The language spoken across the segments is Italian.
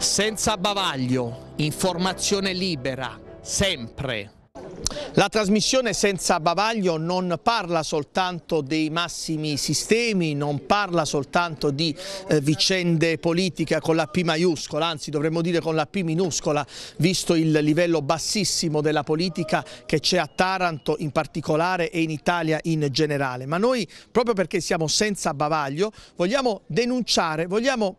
senza bavaglio, informazione libera, sempre. La trasmissione senza bavaglio non parla soltanto dei massimi sistemi, non parla soltanto di eh, vicende politiche con la P maiuscola, anzi dovremmo dire con la P minuscola, visto il livello bassissimo della politica che c'è a Taranto in particolare e in Italia in generale. Ma noi, proprio perché siamo senza bavaglio, vogliamo denunciare, vogliamo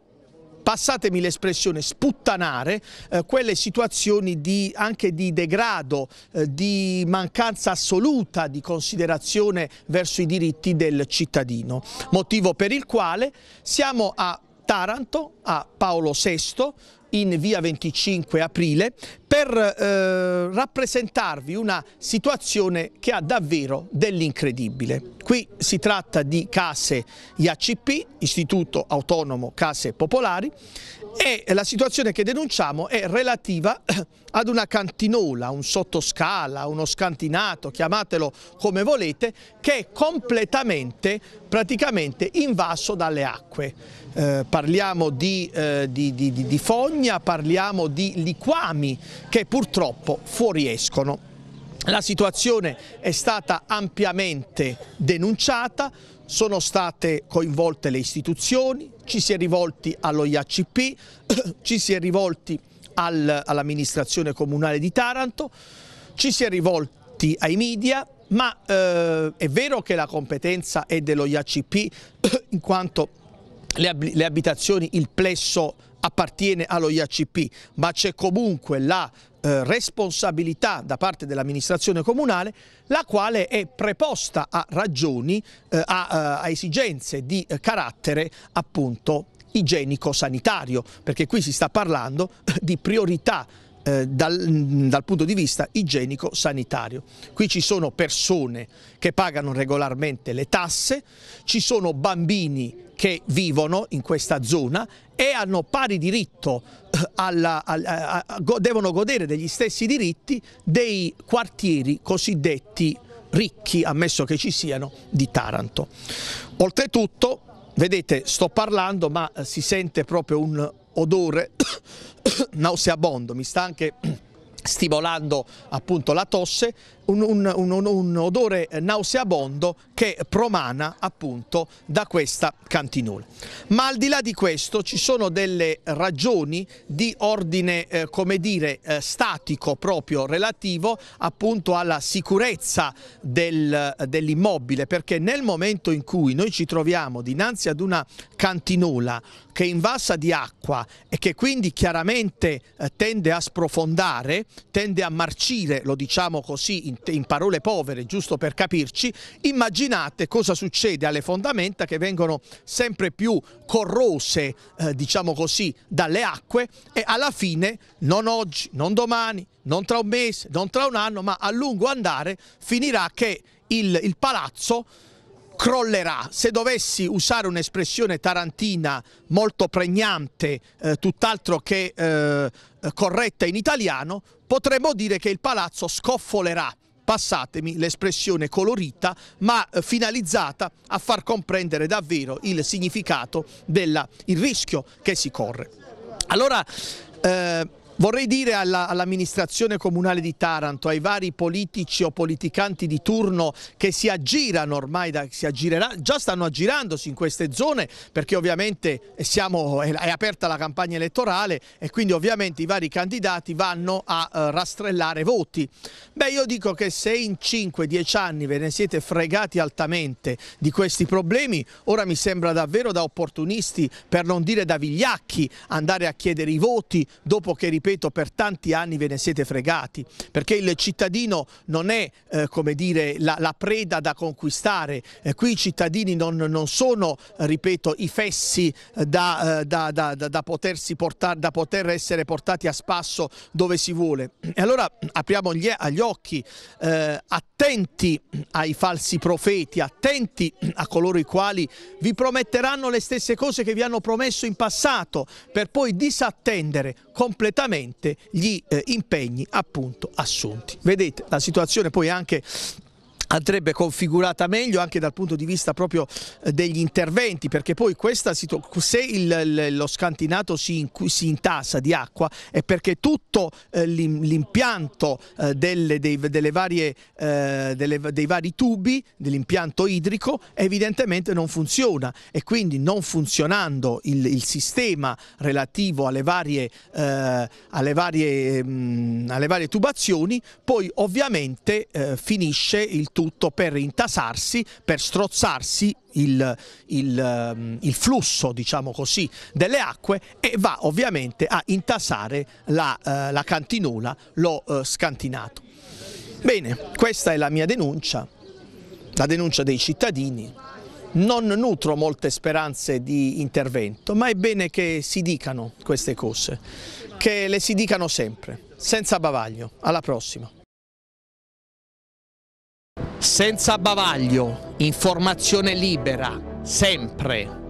passatemi l'espressione, sputtanare eh, quelle situazioni di, anche di degrado, eh, di mancanza assoluta di considerazione verso i diritti del cittadino, motivo per il quale siamo a Taranto, a Paolo VI, in via 25 aprile per eh, rappresentarvi una situazione che ha davvero dell'incredibile. Qui si tratta di case IACP, Istituto Autonomo Case Popolari, e la situazione che denunciamo è relativa ad una cantinola, un sottoscala, uno scantinato, chiamatelo come volete, che è completamente, praticamente invaso dalle acque. Eh, parliamo di, eh, di, di, di fogni, Bologna, parliamo di liquami che purtroppo fuoriescono. La situazione è stata ampiamente denunciata, sono state coinvolte le istituzioni, ci si è rivolti allo IACP, ci si è rivolti al, all'amministrazione comunale di Taranto, ci si è rivolti ai media, ma eh, è vero che la competenza è dello IACP in quanto le, ab- le abitazioni, il plesso appartiene allo IACP, ma c'è comunque la eh, responsabilità da parte dell'amministrazione comunale, la quale è preposta a ragioni, eh, a, eh, a, esigenze di eh, carattere appunto igienico-sanitario, perché qui si sta parlando eh, di priorità eh, dal, mm, dal, punto di vista igienico-sanitario. Qui ci sono persone che pagano regolarmente le tasse, ci sono bambini che vivono in questa zona e hanno pari diritto, eh, alla, alla, a, go, devono godere degli stessi diritti dei quartieri cosiddetti ricchi, ammesso che ci siano, di Taranto. Oltretutto, vedete, sto parlando ma eh, si sente proprio un odore nauseabondo, mi sta anche stimolando appunto la tosse un, un, un, un odore nauseabondo che promana appunto da questa cantinola. Ma al di là di questo ci sono delle ragioni di ordine, eh, come dire, eh, statico proprio relativo appunto alla sicurezza del, eh, dell'immobile, perché nel momento in cui noi ci troviamo dinanzi ad una cantinola che è invasa di acqua e che quindi chiaramente eh, tende a sprofondare, tende a marcire, lo diciamo così in, in parole povere, giusto per capirci, immaginate cosa succede alle fondamenta che vengono sempre più corrose, eh, diciamo così, dalle acque e alla fine, non oggi, non domani, non tra un mese, non tra un anno, ma a lungo andare finirà che il, il palazzo crollerà. Se dovessi usare un'espressione tarantina molto pregnante, eh, tutt'altro che eh, eh, corretta in italiano, potremmo dire che il palazzo scoffolerà passatemi l'espressione colorita, ma eh, finalizzata a far comprendere davvero il significato del rischio che si corre. Allora, eh, Vorrei dire alla, all'amministrazione comunale di Taranto, ai vari politici o politicanti di turno che si aggirano ormai, da, si aggirerà, già stanno aggirandosi in queste zone perché ovviamente siamo, è, aperta la campagna elettorale e quindi ovviamente i vari candidati vanno a eh, rastrellare voti. Beh io dico che se in 5-10 anni ve ne siete fregati altamente di questi problemi, ora mi sembra davvero da opportunisti per non dire da vigliacchi andare a chiedere i voti dopo che ripeto ripeto, per tanti anni ve ne siete fregati, perché il cittadino non è eh, come dire, la, la, preda da conquistare, eh, qui i cittadini non, non, sono, eh, ripeto, i fessi eh, eh, da, da, da, da potersi portare, da poter essere portati a spasso dove si vuole. E allora apriamo gli, agli occhi, eh, attenti ai falsi profeti, attenti a coloro i quali vi prometteranno le stesse cose che vi hanno promesso in passato, per poi disattendere completamente pienamente gli eh, impegni appunto assunti. Vedete la situazione poi anche andrebbe configurata meglio anche dal punto di vista proprio eh, degli interventi perché poi questa se il, lo scantinato si, in, si, intassa di acqua è perché tutto eh, l'impianto eh, delle, dei, delle varie, eh, delle, dei vari tubi dell'impianto idrico evidentemente non funziona e quindi non funzionando il, il sistema relativo alle varie, eh, alle, varie mh, mm, alle varie, tubazioni poi ovviamente eh, finisce il tubo soprattutto per intasarsi, per strozzarsi il, il, ehm, il flusso diciamo così, delle acque e va ovviamente a intasare la, eh, la cantinula, l'ho eh, scantinato. Bene, questa è la mia denuncia, la denuncia dei cittadini. Non nutro molte speranze di intervento, ma è bene che si dicano queste cose, che le si dicano sempre, senza bavaglio. Alla prossima senza bavaglio, informazione libera, sempre.